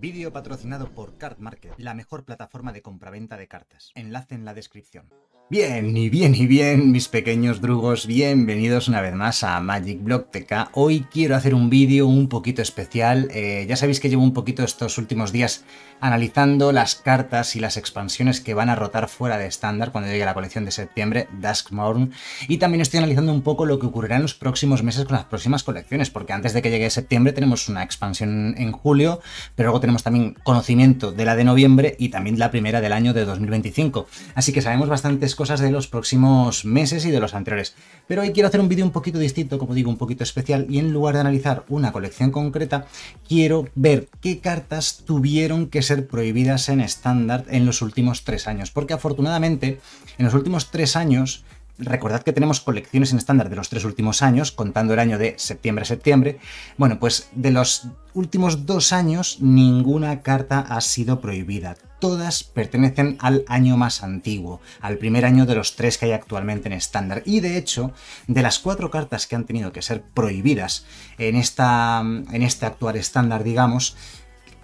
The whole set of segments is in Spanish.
Vídeo patrocinado por Card Market, la mejor plataforma de compraventa de cartas. Enlace en la descripción. Bien, y bien, y bien, mis pequeños drugos, bienvenidos una vez más a Magic Block TK. Hoy quiero hacer un vídeo un poquito especial. Eh, ya sabéis que llevo un poquito estos últimos días analizando las cartas y las expansiones que van a rotar fuera de estándar cuando llegue la colección de septiembre, Mourn, Y también estoy analizando un poco lo que ocurrirá en los próximos meses con las próximas colecciones, porque antes de que llegue septiembre tenemos una expansión en julio, pero luego tenemos también conocimiento de la de noviembre y también la primera del año de 2025. Así que sabemos bastantes cosas de los próximos meses y de los anteriores. Pero hoy quiero hacer un vídeo un poquito distinto, como digo, un poquito especial, y en lugar de analizar una colección concreta, quiero ver qué cartas tuvieron que ser prohibidas en estándar en los últimos tres años. Porque afortunadamente, en los últimos tres años recordad que tenemos colecciones en estándar de los tres últimos años, contando el año de septiembre a septiembre. Bueno, pues de los últimos dos años ninguna carta ha sido prohibida. Todas pertenecen al año más antiguo, al primer año de los tres que hay actualmente en estándar. Y de hecho, de las cuatro cartas que han tenido que ser prohibidas en, esta, en este actual estándar, digamos,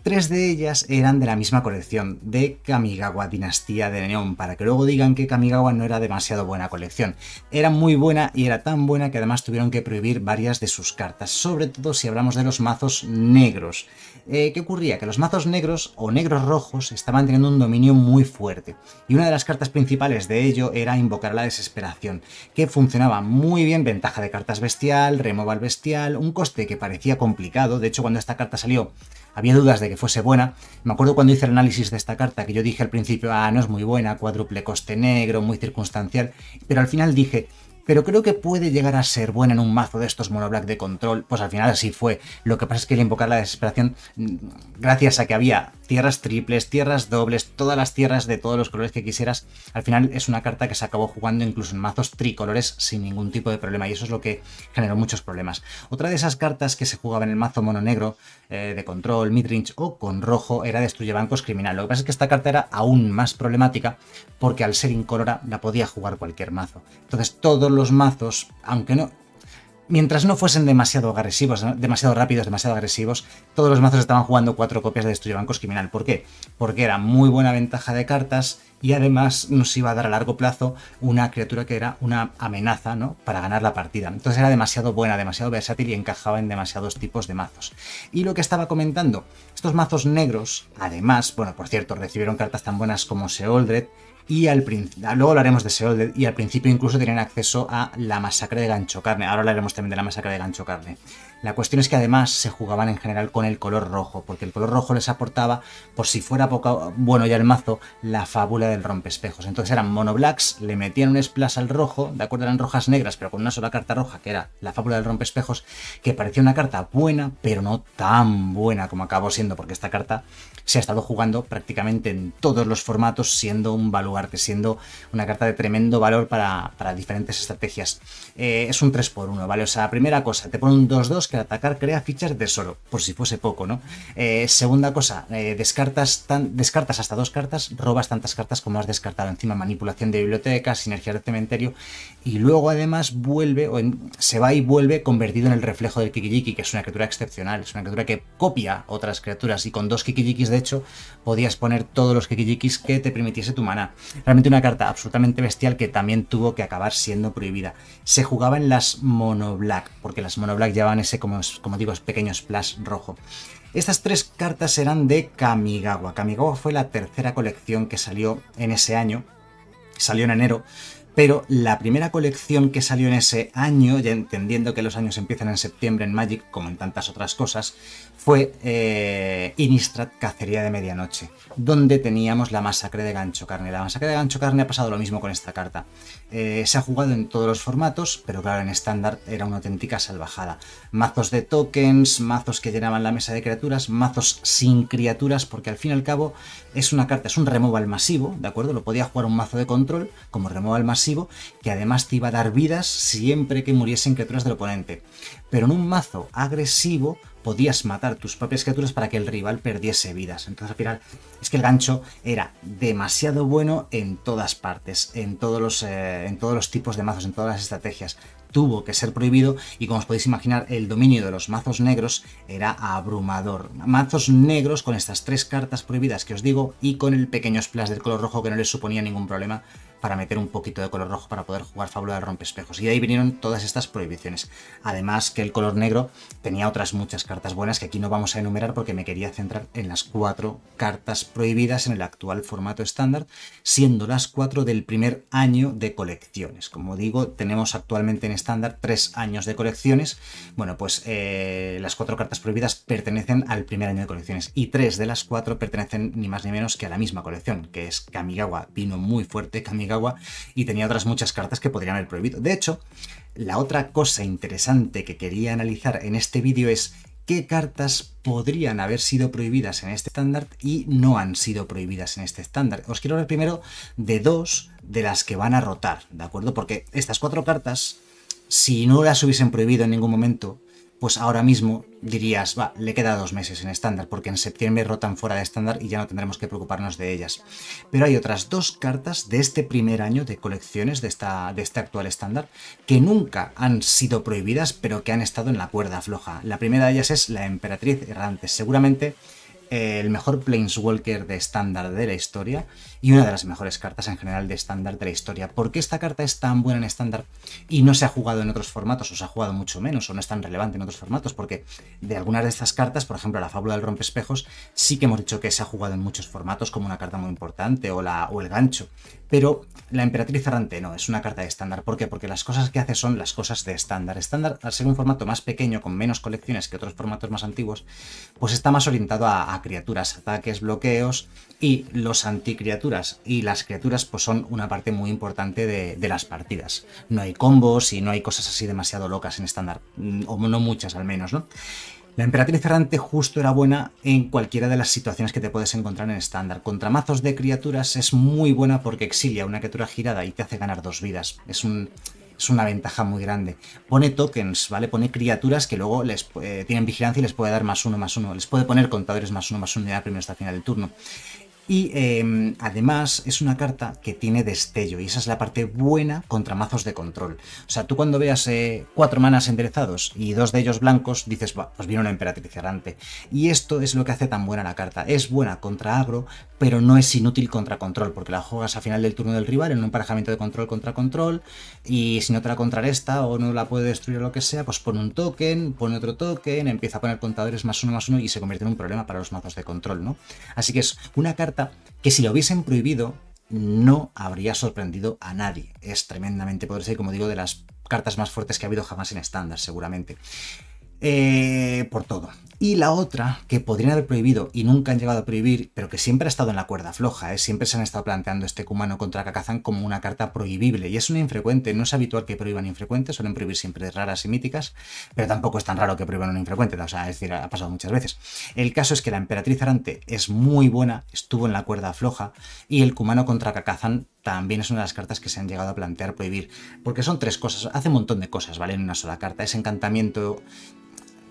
Tres de ellas eran de la misma colección, de Kamigawa Dinastía de Neón, para que luego digan que Kamigawa no era demasiado buena colección. Era muy buena y era tan buena que además tuvieron que prohibir varias de sus cartas, sobre todo si hablamos de los mazos negros. Eh, ¿Qué ocurría? Que los mazos negros o negros rojos estaban teniendo un dominio muy fuerte, y una de las cartas principales de ello era invocar la desesperación, que funcionaba muy bien, ventaja de cartas bestial, removal bestial, un coste que parecía complicado, de hecho cuando esta carta salió había dudas de que fuese buena. Me acuerdo cuando hice el análisis de esta carta que yo dije al principio, ah, no es muy buena, cuádruple coste negro, muy circunstancial, pero al final dije, pero creo que puede llegar a ser buena en un mazo de estos black de control. Pues al final así fue. Lo que pasa es que el invocar la desesperación, mm, gracias a que había tierras triples, tierras dobles, todas las tierras de todos los colores que quisieras. Al final es una carta que se acabó jugando incluso en mazos tricolores sin ningún tipo de problema y eso es lo que generó muchos problemas. Otra de esas cartas que se jugaba en el mazo mono negro eh, de control, midrange o con rojo era destruye bancos criminal. Lo que pasa es que esta carta era aún más problemática porque al ser incolora la podía jugar cualquier mazo. Entonces todos los mazos, aunque no mientras no fuesen demasiado agresivos, demasiado rápidos, demasiado agresivos, todos los mazos estaban jugando cuatro copias de Destruye Bancos Criminal. ¿Por qué? Porque era muy buena ventaja de cartas y además nos iba a dar a largo plazo una criatura que era una amenaza ¿no? para ganar la partida. Entonces era demasiado buena, demasiado versátil y encajaba en demasiados tipos de mazos. Y lo que estaba comentando, estos mazos negros, además, bueno, por cierto, recibieron cartas tan buenas como Seoldred y al luego de y al principio incluso tienen acceso a la masacre de Gancho Carne. Ahora hablaremos también de la masacre de Gancho Carne. La cuestión es que además se jugaban en general con el color rojo, porque el color rojo les aportaba, por si fuera poco bueno ya el mazo, la fábula del Espejos. Entonces eran monoblacks, le metían un splash al rojo, de acuerdo eran rojas negras, pero con una sola carta roja, que era la fábula del Espejos, que parecía una carta buena, pero no tan buena como acabó siendo, porque esta carta se ha estado jugando prácticamente en todos los formatos, siendo un baluarte, siendo una carta de tremendo valor para, diferentes estrategias. Eh, es un 3x1, ¿vale? O sea, primera cosa, te pone un 2-2 que atacar crea fichas de solo, por si fuese poco, ¿no? Eh, segunda cosa, eh, descartas, tan, descartas hasta dos cartas, robas tantas cartas como has descartado. Encima, manipulación de biblioteca sinergia de cementerio, y luego además vuelve, o se va y vuelve convertido en el reflejo del Kikijiki, que es una criatura excepcional, es una criatura que copia otras criaturas, y con dos Kikijikis, de hecho, podías poner todos los Kikijikis que te permitiese tu mana Realmente una carta absolutamente bestial que también tuvo que acabar siendo prohibida. Se jugaba en las mono black, porque las mono black llevaban ese como, digo, digo, pequeño splash rojo. Estas tres cartas serán de Kamigawa. Kamigawa fue la tercera colección que salió en ese año, salió en enero, pero la primera colección que salió en ese año, ya entendiendo que los años empiezan en septiembre en Magic, como en tantas otras cosas, fue eh, Cacería de Medianoche, donde teníamos la masacre de gancho carne. La masacre de gancho carne ha pasado lo mismo con esta carta. Eh, se ha jugado en todos los formatos, pero claro, en estándar era una auténtica salvajada. Mazos de tokens, mazos que llenaban la mesa de criaturas, mazos sin criaturas, porque al fin y al cabo es una carta, es un removal masivo, ¿de acuerdo? Lo podía jugar un mazo de control como removal masivo que además te iba a dar vidas siempre que muriesen criaturas del oponente. Pero en un mazo agresivo podías matar tus propias criaturas para que el rival perdiese vidas. Entonces al final es que el gancho era demasiado bueno en todas partes, en todos los, eh, en todos los tipos de mazos, en todas las estrategias tuvo que ser prohibido y como os podéis imaginar el dominio de los mazos negros era abrumador. Mazos negros con estas tres cartas prohibidas que os digo y con el pequeño splash del color rojo que no les suponía ningún problema para meter un poquito de color rojo para poder jugar Fábula Rompe Espejos. Y ahí vinieron todas estas prohibiciones. Además que el color negro tenía otras muchas cartas buenas que aquí no vamos a enumerar porque me quería centrar en las cuatro cartas prohibidas en el actual formato estándar, siendo las cuatro del primer año de colecciones. Como digo, tenemos actualmente en estándar tres años de colecciones. Bueno, pues eh, las cuatro cartas prohibidas pertenecen al primer año de colecciones y tres de las cuatro pertenecen ni más ni menos que a la misma colección, que es Kamigawa. Vino muy fuerte Kamigawa y tenía otras muchas cartas que podrían haber prohibido. De hecho, la otra cosa interesante que quería analizar en este vídeo es qué cartas podrían haber sido prohibidas en este estándar y no han sido prohibidas en este estándar. Os quiero hablar primero de dos de las que van a rotar, ¿de acuerdo? Porque estas cuatro cartas, si no las hubiesen prohibido en ningún momento, pues ahora mismo dirías, va, le queda dos meses en estándar, porque en septiembre rotan fuera de estándar y ya no tendremos que preocuparnos de ellas. Pero hay otras dos cartas de este primer año de colecciones de, esta, de este actual estándar que nunca han sido prohibidas, pero que han estado en la cuerda floja. La primera de ellas es la Emperatriz Errante, seguramente eh, el mejor Planeswalker de estándar de la historia y una de las mejores cartas en general de estándar de la historia. ¿Por qué esta carta es tan buena en estándar y no se ha jugado en otros formatos, o se ha jugado mucho menos, o no es tan relevante en otros formatos? Porque de algunas de estas cartas, por ejemplo la fábula del rompespejos, sí que hemos dicho que se ha jugado en muchos formatos como una carta muy importante, o, la, o el gancho, pero la emperatriz Arrante no, es una carta de estándar. ¿Por qué? Porque las cosas que hace son las cosas de estándar. Estándar, al ser un formato más pequeño, con menos colecciones que otros formatos más antiguos, pues está más orientado a, a criaturas, ataques, bloqueos y los anticriaturas y las criaturas pues son una parte muy importante de, las partidas. No hay combos y no hay cosas así demasiado locas en estándar, mm, o no muchas al menos, ¿no? La emperatriz errante justo era buena en cualquiera de las situaciones que te puedes encontrar en estándar. Contra mazos de criaturas es muy buena porque exilia una criatura girada y te hace ganar dos vidas. Es un, es una ventaja muy grande. Pone tokens, ¿vale? Pone criaturas que luego les eh, tienen vigilancia y les puede dar más uno, más uno. Les puede poner contadores más uno, más uno ya primero hasta final del turno. Y em, además es una carta que tiene destello, y esa es la parte buena contra mazos de control. O sea, tú cuando veas eh, cuatro manas enderezados y dos de ellos blancos, dices, pues viene una emperatriz errante. Y esto es lo que hace tan buena la carta. Es buena contra agro, pero no es inútil contra control, porque la juegas a final del turno del rival en un emparejamiento de control contra control, y si no te la esta o no la puede destruir o lo que sea, pues pone un token, pone otro token, empieza a poner contadores más uno más uno y se convierte en un problema para los mazos de control, ¿no? Así que es una carta que si lo hubiesen prohibido no habría sorprendido a nadie. Es tremendamente poderosa y como digo de las cartas más fuertes que ha habido jamás en estándar seguramente. Eh, por todo. Y la otra, que podrían haber prohibido y nunca han llegado a prohibir, pero que siempre ha estado en la cuerda floja, ¿eh? siempre se han estado planteando este cumano contra Kakazan como una carta prohibible. Y es una infrecuente, no es habitual que prohíban infrecuentes, suelen prohibir siempre raras y míticas, pero tampoco es tan raro que prohíban un infrecuente, o sea, es decir, ha pasado muchas veces. El caso es que la emperatriz Arante es muy buena, estuvo en la cuerda floja, y el cumano contra Kakazan también es una de las cartas que se han llegado a plantear prohibir, porque son tres cosas, hace un montón de cosas, ¿vale? En una sola carta. Es encantamiento,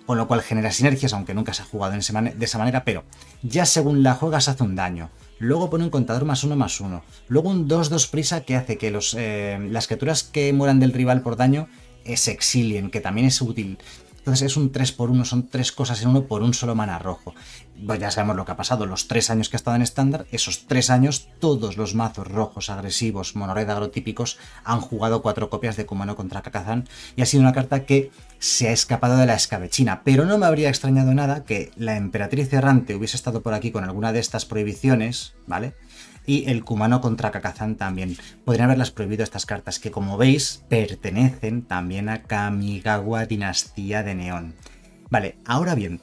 con lo cual genera sinergias, aunque nunca se ha jugado de esa manera, pero ya según la juegas hace un daño. Luego pone un contador más uno más uno. Luego un 2-2 prisa que hace que eh, las criaturas que mueran del rival por daño eh, se exilien, que también es útil. Entonces es un 3 por 1, son tres cosas en uno por un solo mana rojo. Pues ya sabemos lo que ha pasado, los tres años que ha estado en estándar, esos tres años todos los mazos rojos, agresivos, monored agrotípicos han jugado cuatro copias de Kumano contra Kakazan y ha sido una carta que se ha escapado de la escabechina, pero no me habría extrañado nada que la emperatriz errante hubiese estado por aquí con alguna de estas prohibiciones, ¿vale? y el Kumano contra Kakazan también. Podrían haberlas prohibido estas cartas que como veis pertenecen también a Kamigawa Dinastía de Neón. Vale, ahora bien,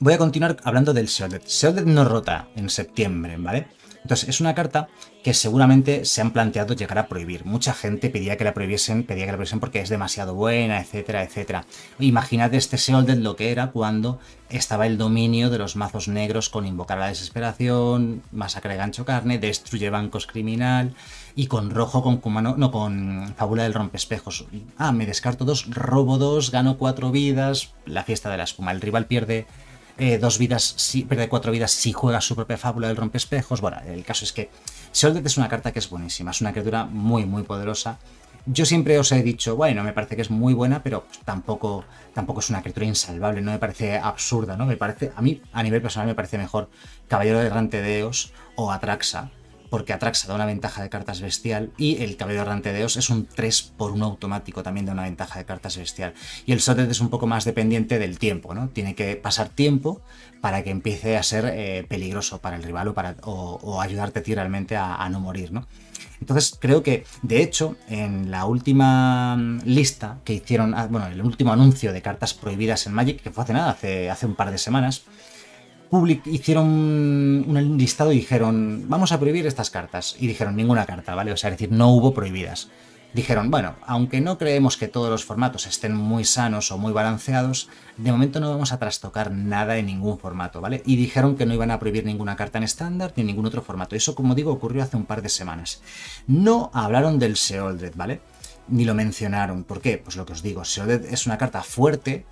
voy a continuar hablando del Shelded. Shelded no rota en septiembre, ¿vale? Entonces es una carta que seguramente se han planteado llegar a prohibir. Mucha gente pedía que la prohibiesen, pedía que la prohibiesen porque es demasiado buena, etcétera, etcétera. Imaginad este Seolden lo que era cuando estaba el dominio de los mazos negros con Invocar la Desesperación, Masacre de Gancho Carne, Destruye Bancos Criminal y con rojo con cumano no, con Fábula del espejos Ah, me descarto dos, robo dos, gano cuatro vidas, la fiesta de la espuma. El rival pierde eh, dos vidas, si, pierde cuatro vidas si juega su propia Fábula del espejos Bueno, el caso es que Soldat es una carta que es buenísima, es una criatura muy, muy poderosa. Yo siempre os he dicho, bueno, me parece que es muy buena, pero tampoco, tampoco es una criatura insalvable, no me parece absurda, ¿no? Me parece, a mí, a nivel personal, me parece mejor Caballero de Gran Tedeos o Atraxa, porque Atraxa da una ventaja de cartas bestial y el Caballero Errante de Oz es un 3 por 1 automático también da una ventaja de cartas bestial. Y el Sotet es un poco más dependiente del tiempo, ¿no? Tiene que pasar tiempo para que empiece a ser eh, peligroso para el rival o, para, o, ayudarte a a, no morir, ¿no? Entonces creo que, de hecho, en la última mm, lista que hicieron, ah, bueno, el último anuncio de cartas prohibidas en Magic, que fue hace nada, hace, hace un par de semanas, public hicieron un listado y dijeron, vamos a prohibir estas cartas. Y dijeron, ninguna carta, ¿vale? O sea, es decir, no hubo prohibidas. Dijeron, bueno, aunque no creemos que todos los formatos estén muy sanos o muy balanceados, de momento no vamos a trastocar nada en ningún formato, ¿vale? Y dijeron que no iban a prohibir ninguna carta en estándar ni ningún otro formato. Eso, como digo, ocurrió hace un par de semanas. No hablaron del Seoldred, ¿vale? Ni lo mencionaron. ¿Por qué? Pues lo que os digo, Seoldred es una carta fuerte,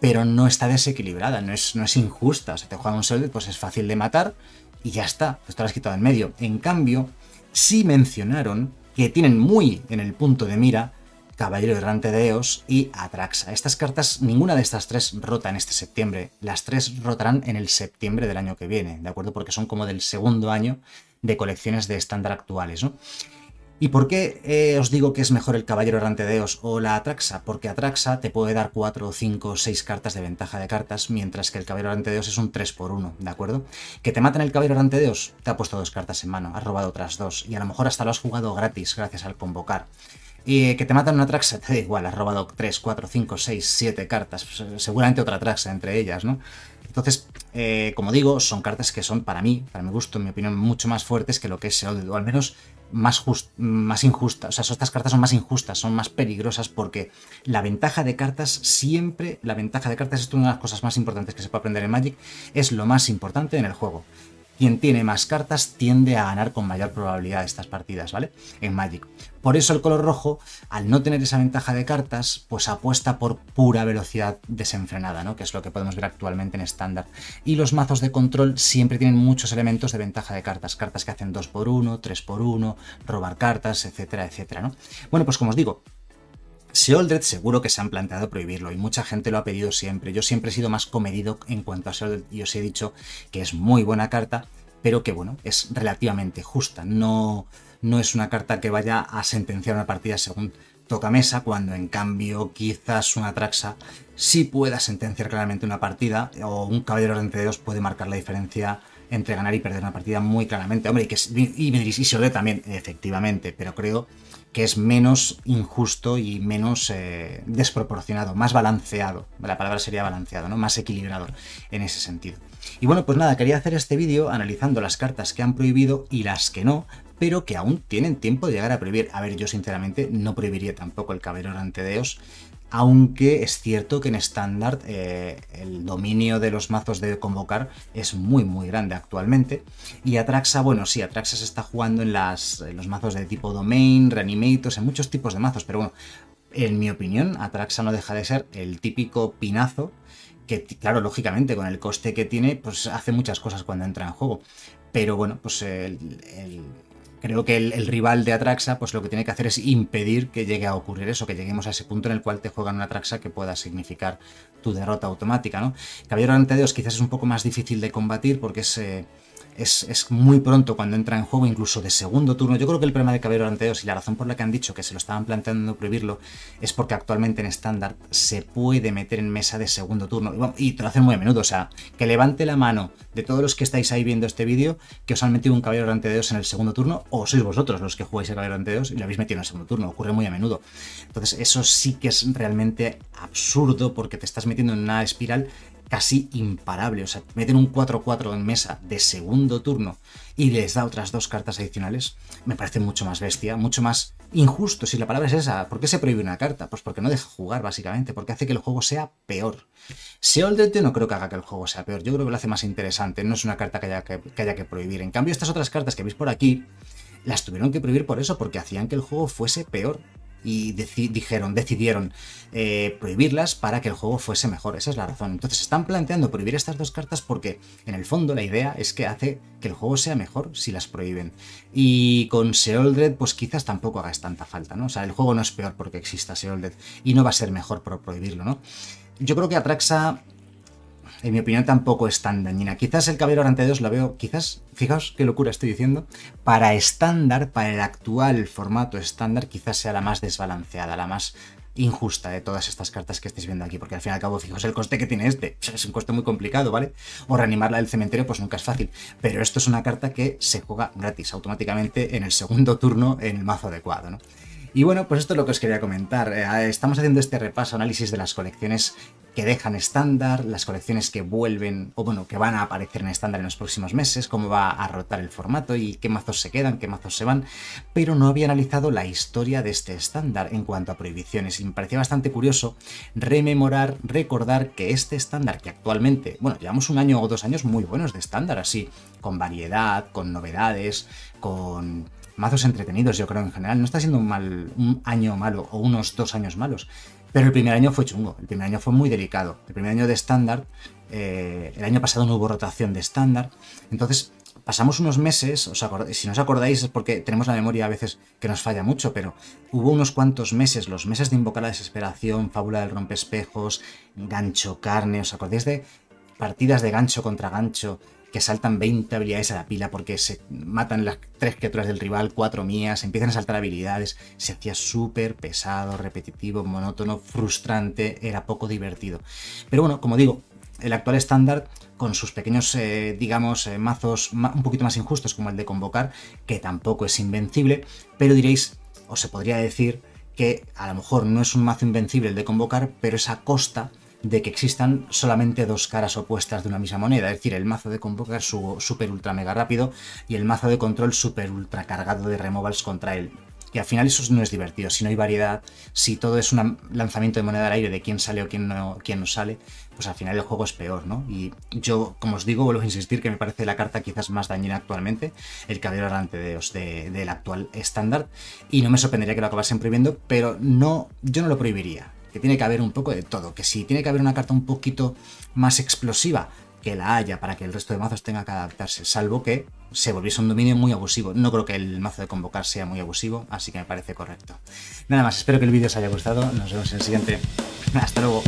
pero no está desequilibrada, no es, no es injusta. O te juega un Solid, pues es fácil de matar y ya está, pues te lo has quitado en medio. En cambio, sí mencionaron que tienen muy en el punto de mira Caballero Errante de Eos y Atraxa. Estas cartas, ninguna de estas tres rota en este septiembre. Las tres rotarán en el septiembre del año que viene, ¿de acuerdo? Porque son como del segundo año de colecciones de estándar actuales, ¿no? ¿Y por qué eh, os digo que es mejor el Caballero Errante de Dios o la Atraxa? Porque Atraxa te puede dar 4, 5, 6 cartas de ventaja de cartas, mientras que el Caballero Errante de Dios es un 3 x 1, ¿de acuerdo? Que te maten el Caballero Errante de Dios, te ha puesto dos cartas en mano, has robado otras dos, y a lo mejor hasta lo has jugado gratis gracias al convocar. Y eh, que te matan una Atraxa, te da igual, has robado 3, 4, 5, 6, 7 cartas, pues, eh, seguramente otra Atraxa entre ellas, ¿no? Entonces, eh, como digo, son cartas que son para mí, para mi gusto, en mi opinión, mucho más fuertes que lo que es el o al menos más, más injustas. O sea, estas cartas son más injustas, son más peligrosas porque la ventaja de cartas siempre, la ventaja de cartas es una de las cosas más importantes que se puede aprender en Magic, es lo más importante en el juego quien tiene más cartas tiende a ganar con mayor probabilidad estas partidas, ¿vale? En Magic. Por eso el color rojo, al no tener esa ventaja de cartas, pues apuesta por pura velocidad desenfrenada, ¿no? Que es lo que podemos ver actualmente en estándar. Y los mazos de control siempre tienen muchos elementos de ventaja de cartas, cartas que hacen 2x1, 3x1, robar cartas, etcétera, etcétera, ¿no? Bueno, pues como os digo, Seoldred seguro que se han planteado prohibirlo y mucha gente lo ha pedido siempre. Yo siempre he sido más comedido en cuanto a Seoldred y os he dicho que es muy buena carta, pero que bueno, es relativamente justa. No, no es una carta que vaya a sentenciar una partida según toca mesa cuando en cambio quizás una Traxa sí pueda sentenciar claramente una partida, o un Caballero entre dos puede marcar la diferencia entre ganar y perder una partida muy claramente. Hombre, y, que, y, y, también, efectivamente, pero creo que es menos injusto y menos eh, desproporcionado, más balanceado, la palabra sería balanceado, ¿no? más equilibrado en ese sentido. Y bueno, pues nada, quería hacer este vídeo analizando las cartas que han prohibido y las que no, pero que aún tienen tiempo de llegar a prohibir. A ver, yo sinceramente no prohibiría tampoco el Caberón ante Deos, aunque es cierto que en estándar eh, el dominio de los mazos de convocar es muy muy grande actualmente. Y Atraxa, bueno, sí, Atraxa se está jugando en, los mazos de tipo Domain, Reanimators, en muchos tipos de mazos, pero bueno, en mi opinión, Atraxa no deja de ser el típico pinazo que, claro, lógicamente, con el coste que tiene, pues hace muchas cosas cuando entra en juego. Pero bueno, pues el creo que el, rival de Atraxa, pues lo que tiene que hacer es impedir que llegue a ocurrir eso, que lleguemos a ese punto en el cual te juegan una Atraxa que pueda significar tu derrota automática, ¿no? Caballero ante Dios quizás es un poco más difícil de combatir porque es... Eh, es, muy pronto cuando entra en juego, incluso de segundo turno. Yo creo que el problema de Caballero 2 y la razón por la que han dicho que se lo estaban planteando prohibirlo es porque actualmente en estándar se puede meter en mesa de segundo turno. Y, te lo hacen muy a menudo, o sea, que levante la mano de todos los que estáis ahí viendo este vídeo que os han metido un Caballero Anteos en el segundo turno o sois vosotros los que jugáis el Caballero Anteos y lo habéis metido en el segundo turno. Ocurre muy a menudo. Entonces eso sí que es realmente absurdo porque te estás metiendo en una espiral casi imparable. O sea, meten un 4-4 en mesa de segundo turno y les da otras dos cartas adicionales, me parece mucho más bestia, mucho más injusto, si la palabra es esa. ¿Por qué se prohíbe una carta? Pues porque no deja jugar, básicamente, porque hace que el juego sea peor. yo no creo que haga que el juego sea peor, yo creo que lo hace más interesante, no es una carta que haya que, que, haya que prohibir. En cambio, estas otras cartas que veis por aquí, las tuvieron que prohibir por eso, porque hacían que el juego fuese peor y dijeron, decidieron eh, prohibirlas para que el juego fuese mejor. Esa es la razón. Entonces están planteando prohibir estas dos cartas porque en el fondo la idea es que hace que el juego sea mejor si las prohíben. Y con Seoldred pues quizás tampoco hagas tanta falta, ¿no? O sea, el juego no es peor porque exista Seoldred y no va a ser mejor por prohibirlo, ¿no? Yo creo que Atraxa en mi opinión tampoco es tan dañina. Quizás el Caballero orante 2 lo veo, quizás, fijaos qué locura estoy diciendo, para estándar, para el actual formato estándar, quizás sea la más desbalanceada, la más injusta de todas estas cartas que estáis viendo aquí, porque al fin y al cabo, fijaos el coste que tiene este, es un coste muy complicado, ¿vale? O reanimarla del cementerio, pues nunca es fácil, pero esto es una carta que se juega gratis automáticamente en el segundo turno en el mazo adecuado, ¿no? Y bueno, pues esto es lo que os quería comentar. Eh, estamos haciendo este repaso, análisis de las colecciones que dejan estándar, las colecciones que vuelven, o bueno, que van a aparecer en estándar en los próximos meses, cómo va a rotar el formato y qué mazos se quedan, qué mazos se van, pero no había analizado la historia de este estándar en cuanto a prohibiciones y me parecía bastante curioso rememorar, recordar que este estándar que actualmente, bueno, llevamos un año o dos años muy buenos de estándar así, con variedad, con novedades, con mazos entretenidos, yo creo, en general. No está siendo un, mal, un año malo o unos dos años malos. Pero el primer año fue chungo, el primer año fue muy delicado. El primer año de estándar, eh, el año pasado no hubo rotación de estándar. Entonces, pasamos unos meses, os si no os acordáis es porque tenemos la memoria a veces que nos falla mucho, pero hubo unos cuantos meses, los meses de Invocar la Desesperación, Fábula del espejos Gancho Carne, ¿os acordáis de partidas de gancho contra gancho, que saltan 20 habilidades a la pila porque se matan las tres criaturas del rival, cuatro mías, empiezan a saltar habilidades. Se hacía súper pesado, repetitivo, monótono, frustrante, era poco divertido. Pero bueno, como digo, el actual estándar con sus pequeños, eh, digamos, eh, mazos un poquito más injustos como el de convocar, que tampoco es invencible, pero diréis, o se podría decir, que a lo mejor no es un mazo invencible el de convocar, pero esa a costa de que existan solamente dos caras opuestas de una misma moneda, es decir, el mazo de convocar su super ultra mega rápido y el mazo de control super ultra cargado de removals contra él. Y al final eso no es divertido, si no hay variedad, si todo es un lanzamiento de moneda al aire de quién sale o quién no, quién sale, pues al final el juego es peor, ¿no? Y yo, como os digo, vuelvo a insistir que me parece la carta quizás más dañina actualmente, el caballero delante de Dios del actual estándar, y no me sorprendería que lo acabasen prohibiendo, pero no, yo no lo prohibiría que tiene que haber un poco de todo, que si tiene que haber una carta un poquito más explosiva, que la haya para que el resto de mazos tenga que adaptarse, salvo que se volviese un dominio muy abusivo. No creo que el mazo de convocar sea muy abusivo, así que me parece correcto. Nada más, espero que el vídeo os haya gustado, nos vemos en el siguiente. Hasta luego.